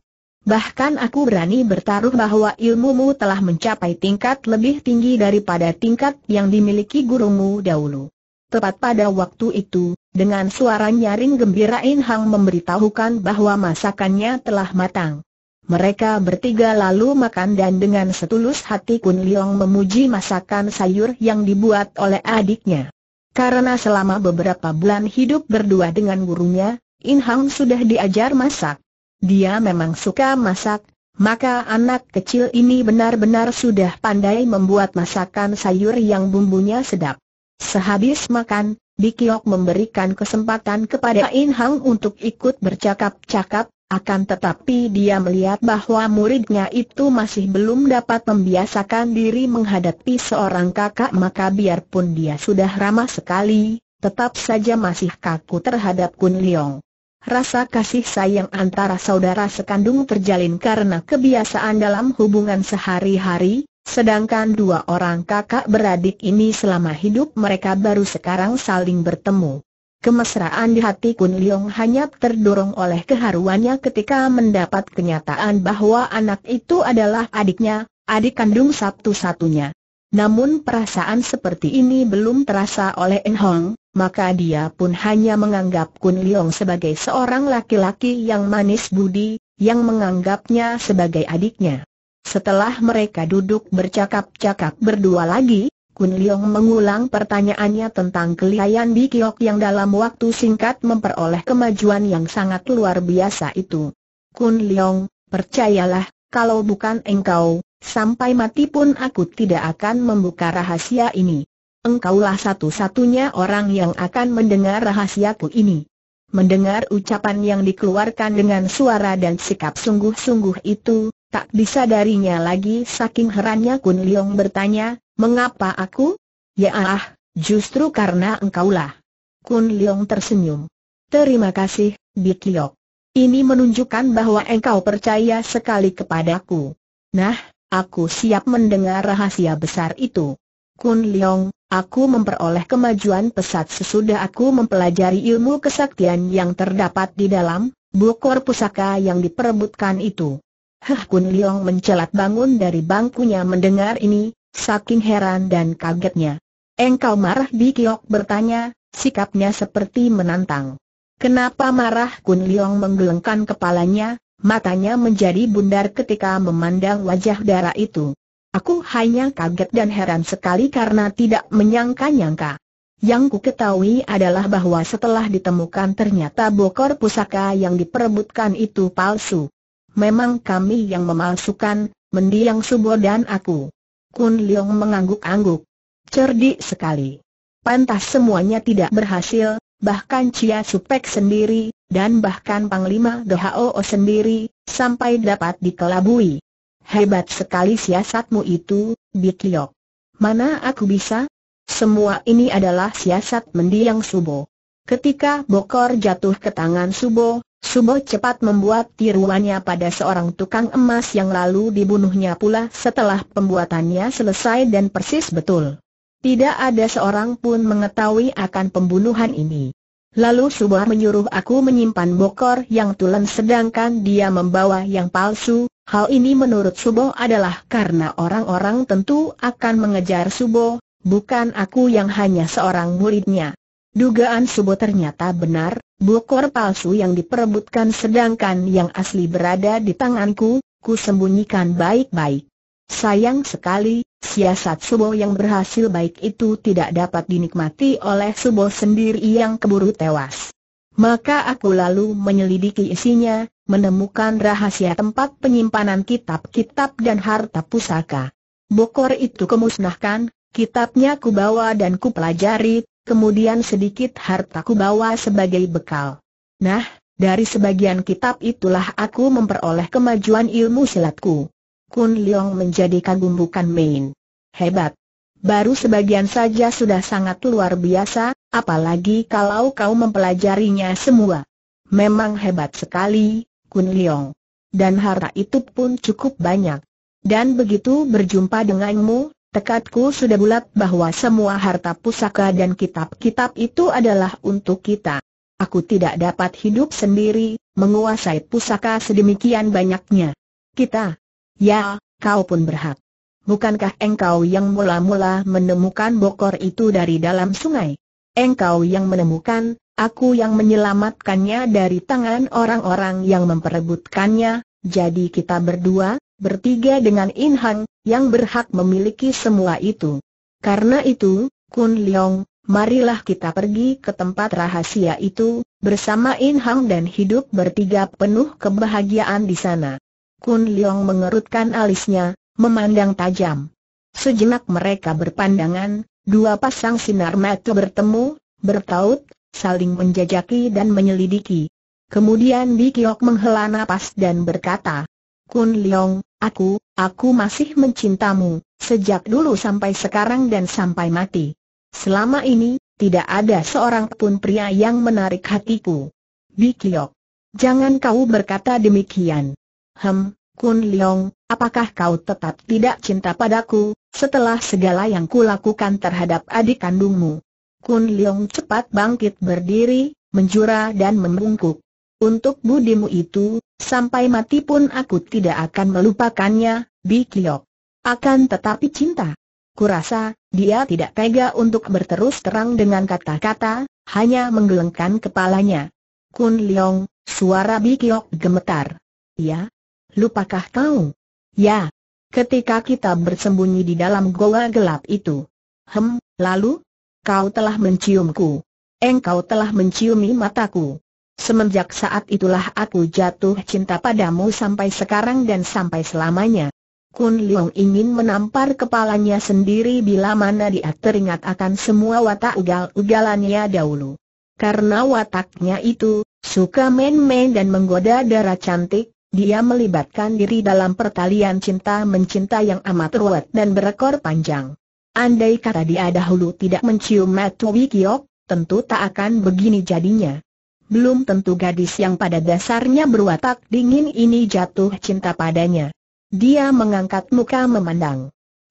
Bahkan aku berani bertaruh bahwa ilmumu telah mencapai tingkat lebih tinggi daripada tingkat yang dimiliki gurumu dahulu. Tepat pada waktu itu, dengan suara nyaring gembira In Hang memberitahukan bahwa masakannya telah matang. Mereka bertiga lalu makan dan dengan setulus hati Kun Leong memuji masakan sayur yang dibuat oleh adiknya. Karena selama beberapa bulan hidup berdua dengan gurunya, In Hang sudah diajar masak. Dia memang suka masak, maka anak kecil ini benar-benar sudah pandai membuat masakan sayur yang bumbunya sedap. Sehabis makan, Bikiok memberikan kesempatan kepada In Hang untuk ikut bercakap-cakap, akan tetapi dia melihat bahwa muridnya itu masih belum dapat membiasakan diri menghadapi seorang kakak maka biarpun dia sudah ramah sekali, tetap saja masih kaku terhadap Kun Leong. Rasa kasih sayang antara saudara sekandung terjalin karena kebiasaan dalam hubungan sehari-hari, sedangkan dua orang kakak beradik ini selama hidup mereka baru sekarang saling bertemu. Kemesraan di hati Kun Liong hanya terdorong oleh keharuannya ketika mendapat kenyataan bahwa anak itu adalah adiknya, adik kandung satu-satunya. Namun perasaan seperti ini belum terasa oleh En Hong, maka dia pun hanya menganggap Kun Leong sebagai seorang laki-laki yang manis budi, yang menganggapnya sebagai adiknya. Setelah mereka duduk bercakap-cakap berdua lagi, Kun Leong mengulang pertanyaannya tentang kelihayan di Kiok yang dalam waktu singkat memperoleh kemajuan yang sangat luar biasa itu. Kun Leong, percayalah, kalau bukan engkau, sampai mati pun aku tidak akan membuka rahasia ini engkaulah satu-satunya orang yang akan mendengar rahasiaku ini. Mendengar ucapan yang dikeluarkan dengan suara dan sikap sungguh-sungguh itu, tak bisa darinya lagi saking herannya Kun Leong bertanya, mengapa aku? Ya ah, justru karena engkaulah. Kun Leong tersenyum. Terima kasih, Bik Liok. Ini menunjukkan bahwa engkau percaya sekali kepadaku. Nah, aku siap mendengar rahasia besar itu. Kun Leong, Aku memperoleh kemajuan pesat sesudah aku mempelajari ilmu kesaktian yang terdapat di dalam bukor pusaka yang diperebutkan itu. Heh Kun Leong mencelat bangun dari bangkunya mendengar ini, saking heran dan kagetnya. Engkau marah Bi Kiok bertanya, sikapnya seperti menantang. Kenapa marah Kun Leong menggelengkan kepalanya, matanya menjadi bundar ketika memandang wajah darah itu. Aku hanya kaget dan heran sekali karena tidak menyangka-nyangka. Yang ku ketahui adalah bahwa setelah ditemukan ternyata bokor pusaka yang diperebutkan itu palsu. Memang kami yang memalsukan, mendiang Subo dan aku. Kun Leong mengangguk-angguk. Cerdik sekali. Pantas semuanya tidak berhasil, bahkan Chia Supek sendiri, dan bahkan Panglima Dohao sendiri, sampai dapat dikelabui. Hebat sekali siasatmu itu, Bitliok. Mana aku bisa? Semua ini adalah siasat mendiang Subo. Ketika Bokor jatuh ke tangan Subo, Subo cepat membuat tiruannya pada seorang tukang emas yang lalu dibunuhnya pula setelah pembuatannya selesai dan persis betul. Tidak ada seorang pun mengetahui akan pembunuhan ini. Lalu Subo menyuruh aku menyimpan bokor yang tulen sedangkan dia membawa yang palsu, Hal ini menurut Subo adalah karena orang-orang tentu akan mengejar Subo, bukan aku yang hanya seorang muridnya. Dugaan Subo ternyata benar, bukor palsu yang diperebutkan sedangkan yang asli berada di tanganku, ku sembunyikan baik-baik. Sayang sekali, siasat Subo yang berhasil baik itu tidak dapat dinikmati oleh Subo sendiri yang keburu tewas. Maka aku lalu menyelidiki isinya, menemukan rahasia tempat penyimpanan kitab-kitab dan harta pusaka. Bokor itu kemusnahkan, kitabnya kubawa dan kupelajari, kemudian sedikit harta bawa sebagai bekal. Nah, dari sebagian kitab itulah aku memperoleh kemajuan ilmu silatku. Kun Leong menjadi kagum bukan main. Hebat. Baru sebagian saja sudah sangat luar biasa, apalagi kalau kau mempelajarinya semua. Memang hebat sekali, Kun Leong. Dan harta itu pun cukup banyak. Dan begitu berjumpa denganmu, tekadku sudah bulat bahwa semua harta pusaka dan kitab-kitab itu adalah untuk kita. Aku tidak dapat hidup sendiri, menguasai pusaka sedemikian banyaknya. Kita. Ya, kau pun berhak. Bukankah engkau yang mula-mula menemukan bokor itu dari dalam sungai? Engkau yang menemukan, Aku yang menyelamatkannya dari tangan orang-orang yang memperebutkannya, jadi kita berdua, bertiga dengan In Hang, yang berhak memiliki semua itu. Karena itu, Kun Leong, marilah kita pergi ke tempat rahasia itu, bersama In Hang dan hidup bertiga penuh kebahagiaan di sana. Kun Leong mengerutkan alisnya, memandang tajam. Sejenak mereka berpandangan, dua pasang sinar mata bertemu, bertaut, saling menjajaki dan menyelidiki. Kemudian Bi Kiok menghela nafas dan berkata, Kun Leong, aku, aku masih mencintamu, sejak dulu sampai sekarang dan sampai mati. Selama ini, tidak ada seorang pun pria yang menarik hatiku. Bi Kiok, jangan kau berkata demikian. Hem, Kun Leong, apakah kau tetap tidak cinta padaku, setelah segala yang kulakukan terhadap adik kandungmu? Kun Leong cepat bangkit berdiri, menjura dan membungkuk. Untuk budimu itu, sampai mati pun aku tidak akan melupakannya, Bi Bikiok. Akan tetapi cinta. Kurasa, dia tidak tega untuk berterus terang dengan kata-kata, hanya menggelengkan kepalanya. Kun Leong, suara Bi Bikiok gemetar. Ya? Lupakah kau? Ya. Ketika kita bersembunyi di dalam goa gelap itu. Hem, lalu? kau telah menciumku. Engkau telah menciumi mataku. Semenjak saat itulah aku jatuh cinta padamu sampai sekarang dan sampai selamanya. Kun Leong ingin menampar kepalanya sendiri bila mana dia teringat akan semua watak ugal-ugalannya dahulu. Karena wataknya itu, suka main-main dan menggoda darah cantik, dia melibatkan diri dalam pertalian cinta-mencinta yang amat ruwet dan berekor panjang. Andai kata dia dahulu tidak mencium Matu Wikiok, tentu tak akan begini jadinya. Belum tentu gadis yang pada dasarnya berwatak dingin ini jatuh cinta padanya. Dia mengangkat muka memandang.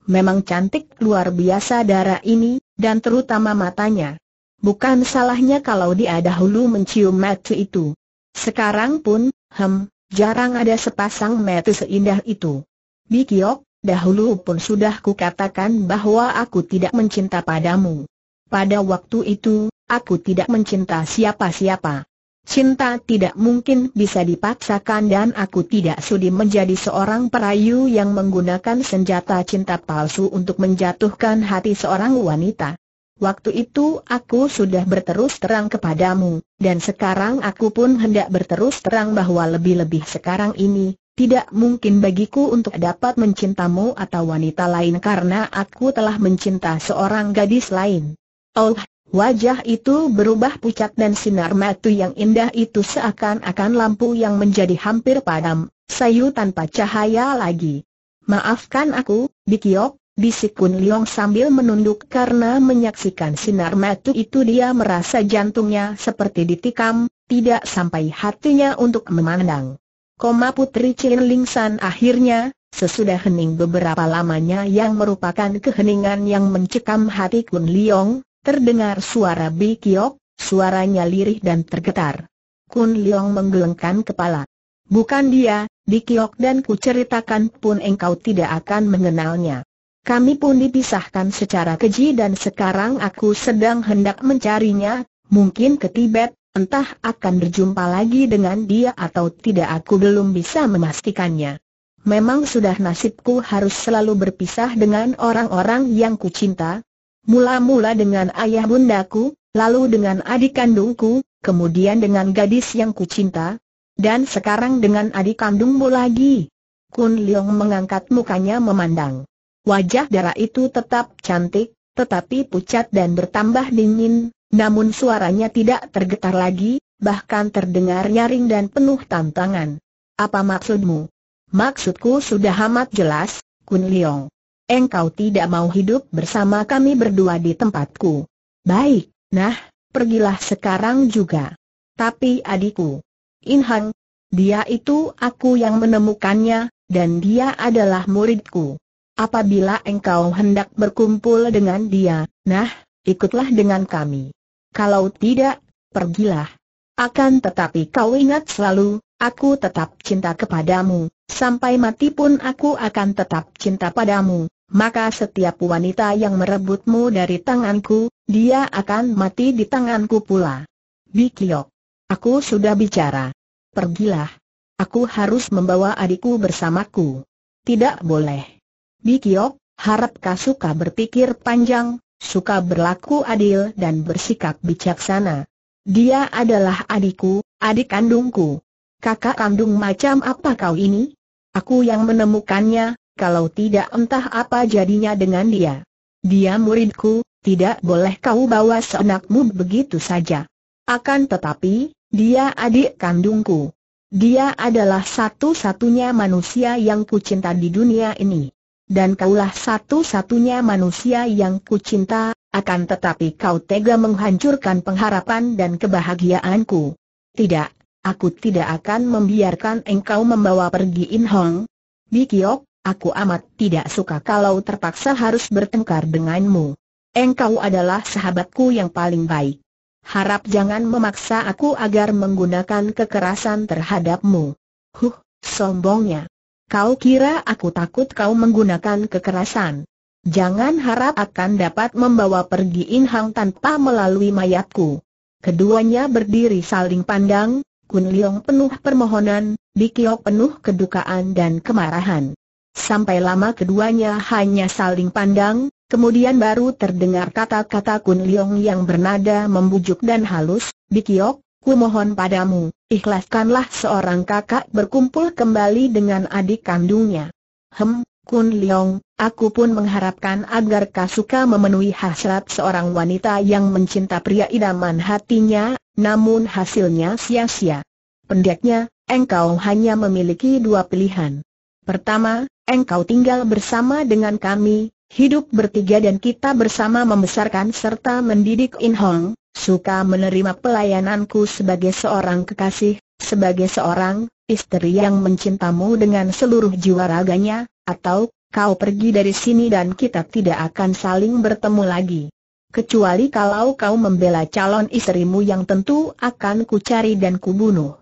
Memang cantik luar biasa darah ini, dan terutama matanya. Bukan salahnya kalau dia dahulu mencium Matu itu. Sekarang pun, hem, jarang ada sepasang Matu seindah itu. Bikiok, dahulu pun sudah kukatakan bahwa aku tidak mencinta padamu. Pada waktu itu, aku tidak mencinta siapa-siapa. Cinta tidak mungkin bisa dipaksakan dan aku tidak sudi menjadi seorang perayu yang menggunakan senjata cinta palsu untuk menjatuhkan hati seorang wanita. Waktu itu aku sudah berterus terang kepadamu, dan sekarang aku pun hendak berterus terang bahwa lebih-lebih sekarang ini, tidak mungkin bagiku untuk dapat mencintamu atau wanita lain karena aku telah mencinta seorang gadis lain. Oh, wajah itu berubah pucat dan sinar mata yang indah itu seakan-akan lampu yang menjadi hampir padam, sayu tanpa cahaya lagi. Maafkan aku, Bikiok, bisik Kun Liong sambil menunduk karena menyaksikan sinar mata itu dia merasa jantungnya seperti ditikam, tidak sampai hatinya untuk memandang. Koma Putri Chin San akhirnya, sesudah hening beberapa lamanya yang merupakan keheningan yang mencekam hati Kun Liong, terdengar suara Bi Kiok, suaranya lirih dan tergetar. Kun Liong menggelengkan kepala. Bukan dia, Bi Kiok dan ku ceritakan pun engkau tidak akan mengenalnya. Kami pun dipisahkan secara keji dan sekarang aku sedang hendak mencarinya, mungkin ke Tibet, Entah akan berjumpa lagi dengan dia atau tidak aku belum bisa memastikannya. Memang sudah nasibku harus selalu berpisah dengan orang-orang yang kucinta. Mula-mula dengan ayah bundaku, lalu dengan adik kandungku, kemudian dengan gadis yang kucinta, dan sekarang dengan adik kandungmu lagi. Kun Leong mengangkat mukanya memandang. Wajah darah itu tetap cantik, tetapi pucat dan bertambah dingin, namun suaranya tidak tergetar lagi, bahkan terdengar nyaring dan penuh tantangan. Apa maksudmu? Maksudku sudah amat jelas, Kun Leong. Engkau tidak mau hidup bersama kami berdua di tempatku. Baik, nah, pergilah sekarang juga. Tapi adikku, Hang, dia itu aku yang menemukannya, dan dia adalah muridku. Apabila engkau hendak berkumpul dengan dia, nah, ikutlah dengan kami. Kalau tidak, pergilah. Akan tetapi kau ingat selalu, aku tetap cinta kepadamu, sampai mati pun aku akan tetap cinta padamu. Maka setiap wanita yang merebutmu dari tanganku, dia akan mati di tanganku pula. Bikyok. Aku sudah bicara. Pergilah. Aku harus membawa adikku bersamaku. Tidak boleh. Bikyok, harap kau suka berpikir panjang, suka berlaku adil dan bersikap bijaksana. Dia adalah adikku, adik kandungku. Kakak kandung macam apa kau ini? Aku yang menemukannya, kalau tidak entah apa jadinya dengan dia. Dia muridku, tidak boleh kau bawa seenakmu begitu saja. Akan tetapi, dia adik kandungku. Dia adalah satu-satunya manusia yang kucinta di dunia ini dan kaulah satu-satunya manusia yang kucinta, akan tetapi kau tega menghancurkan pengharapan dan kebahagiaanku. Tidak, aku tidak akan membiarkan engkau membawa pergi In Hong. Bikiok, aku amat tidak suka kalau terpaksa harus bertengkar denganmu. Engkau adalah sahabatku yang paling baik. Harap jangan memaksa aku agar menggunakan kekerasan terhadapmu. Huh, sombongnya. Kau kira aku takut kau menggunakan kekerasan? Jangan harap akan dapat membawa pergi In Hang tanpa melalui mayatku. Keduanya berdiri saling pandang, Kun Leong penuh permohonan, Dikiok penuh kedukaan dan kemarahan. Sampai lama keduanya hanya saling pandang, kemudian baru terdengar kata-kata Kun Leong yang bernada membujuk dan halus, Dikiok, ku mohon padamu, ikhlaskanlah seorang kakak berkumpul kembali dengan adik kandungnya. Hem, Kun Leong, aku pun mengharapkan agar Kasuka memenuhi hasrat seorang wanita yang mencinta pria idaman hatinya, namun hasilnya sia-sia. Pendeknya, engkau hanya memiliki dua pilihan. Pertama, engkau tinggal bersama dengan kami, Hidup bertiga dan kita bersama membesarkan serta mendidik In Hong, suka menerima pelayananku sebagai seorang kekasih, sebagai seorang istri yang mencintamu dengan seluruh jiwa raganya, atau kau pergi dari sini dan kita tidak akan saling bertemu lagi. Kecuali kalau kau membela calon istrimu yang tentu akan kucari dan kubunuh.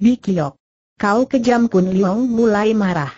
Kiok, Kau kejam Kun Liong mulai marah.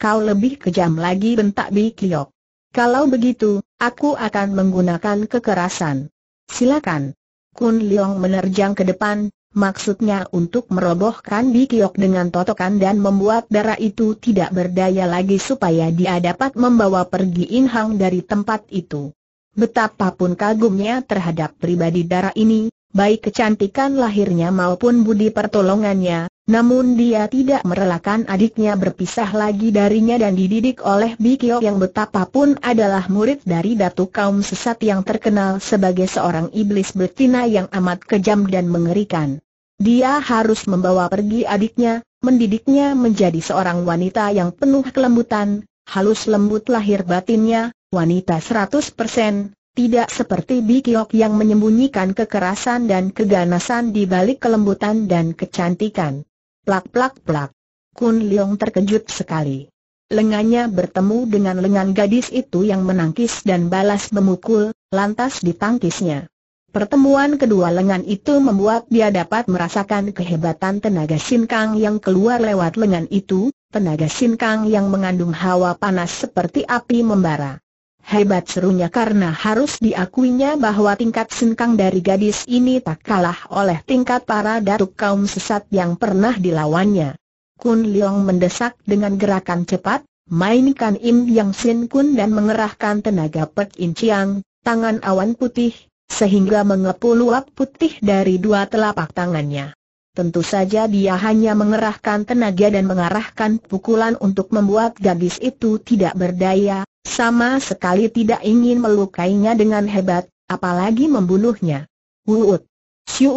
Kau lebih kejam lagi bentak Kiok. Kalau begitu, aku akan menggunakan kekerasan. Silakan. Kun Leong menerjang ke depan, maksudnya untuk merobohkan Kiok dengan totokan dan membuat darah itu tidak berdaya lagi supaya dia dapat membawa pergi In Hang dari tempat itu. Betapapun kagumnya terhadap pribadi darah ini, baik kecantikan lahirnya maupun budi pertolongannya, namun dia tidak merelakan adiknya berpisah lagi darinya dan dididik oleh Bikyo yang betapapun adalah murid dari datu kaum sesat yang terkenal sebagai seorang iblis betina yang amat kejam dan mengerikan. Dia harus membawa pergi adiknya, mendidiknya menjadi seorang wanita yang penuh kelembutan, halus lembut lahir batinnya, wanita 100%, tidak seperti Bikyok yang menyembunyikan kekerasan dan keganasan di balik kelembutan dan kecantikan. Plak plak plak. Kun Leong terkejut sekali. Lengannya bertemu dengan lengan gadis itu yang menangkis dan balas memukul, lantas ditangkisnya. Pertemuan kedua lengan itu membuat dia dapat merasakan kehebatan tenaga sinkang yang keluar lewat lengan itu, tenaga sinkang yang mengandung hawa panas seperti api membara. Hebat serunya karena harus diakuinya bahwa tingkat sengkang dari gadis ini tak kalah oleh tingkat para datuk kaum sesat yang pernah dilawannya. Kun Leong mendesak dengan gerakan cepat, mainkan Im Yang Sin Kun dan mengerahkan tenaga Pek In Chiang, tangan awan putih, sehingga mengepul luap putih dari dua telapak tangannya. Tentu saja dia hanya mengerahkan tenaga dan mengarahkan pukulan untuk membuat gadis itu tidak berdaya, sama sekali tidak ingin melukainya dengan hebat, apalagi membunuhnya. Wuut! Siu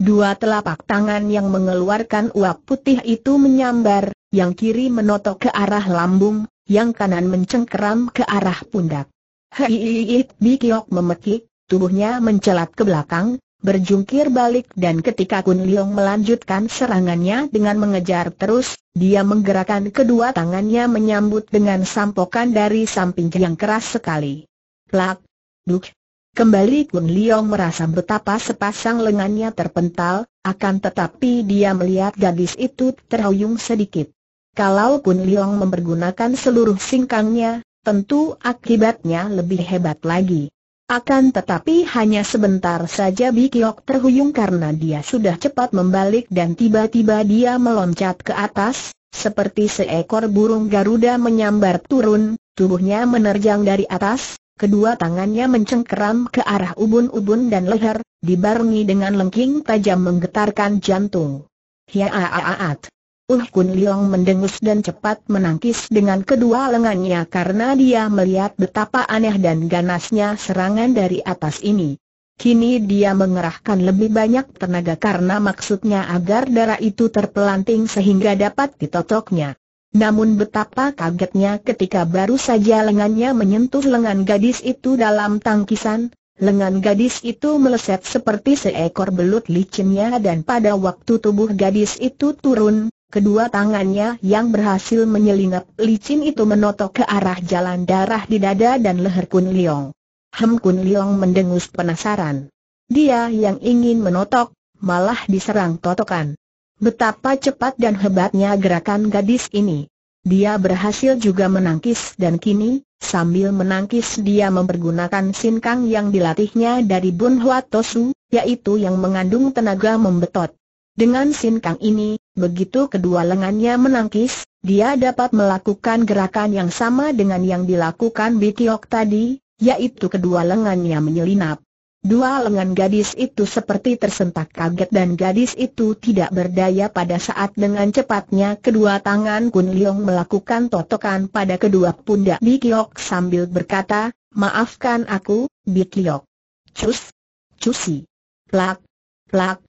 Dua telapak tangan yang mengeluarkan uap putih itu menyambar, yang kiri menotok ke arah lambung, yang kanan mencengkeram ke arah pundak. Hei, Bikiok memekik, tubuhnya mencelat ke belakang, berjungkir balik dan ketika Kun Liong melanjutkan serangannya dengan mengejar terus, dia menggerakkan kedua tangannya menyambut dengan sampokan dari samping yang keras sekali. Plak, duk. Kembali Kun Liong merasa betapa sepasang lengannya terpental, akan tetapi dia melihat gadis itu terhuyung sedikit. Kalau Kun Liong mempergunakan seluruh singkangnya, tentu akibatnya lebih hebat lagi. Akan tetapi hanya sebentar saja Bikiok terhuyung karena dia sudah cepat membalik dan tiba-tiba dia meloncat ke atas, seperti seekor burung Garuda menyambar turun, tubuhnya menerjang dari atas, kedua tangannya mencengkeram ke arah ubun-ubun dan leher, dibarengi dengan lengking tajam menggetarkan jantung. Hiaaat! Uh Kun Leong mendengus dan cepat menangkis dengan kedua lengannya karena dia melihat betapa aneh dan ganasnya serangan dari atas ini. Kini dia mengerahkan lebih banyak tenaga karena maksudnya agar darah itu terpelanting sehingga dapat ditotoknya. Namun betapa kagetnya ketika baru saja lengannya menyentuh lengan gadis itu dalam tangkisan, Lengan gadis itu meleset seperti seekor belut licinnya dan pada waktu tubuh gadis itu turun, Kedua tangannya yang berhasil menyelinap licin itu menotok ke arah jalan darah di dada dan leher Kun Liong. Hem Kun Liong mendengus penasaran. Dia yang ingin menotok, malah diserang totokan. Betapa cepat dan hebatnya gerakan gadis ini. Dia berhasil juga menangkis dan kini, sambil menangkis dia mempergunakan sinkang yang dilatihnya dari Bun Hwa Tosu, yaitu yang mengandung tenaga membetot. Dengan sinkang ini, begitu kedua lengannya menangkis, dia dapat melakukan gerakan yang sama dengan yang dilakukan Bikiok tadi, yaitu kedua lengannya menyelinap. Dua lengan gadis itu seperti tersentak kaget dan gadis itu tidak berdaya pada saat dengan cepatnya kedua tangan Kun Leong melakukan totokan pada kedua pundak Bikiok sambil berkata, Maafkan aku, Bikiok. Cus, cusi. Plak, plak.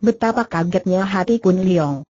Betapa kagetnya hati Kun Leong.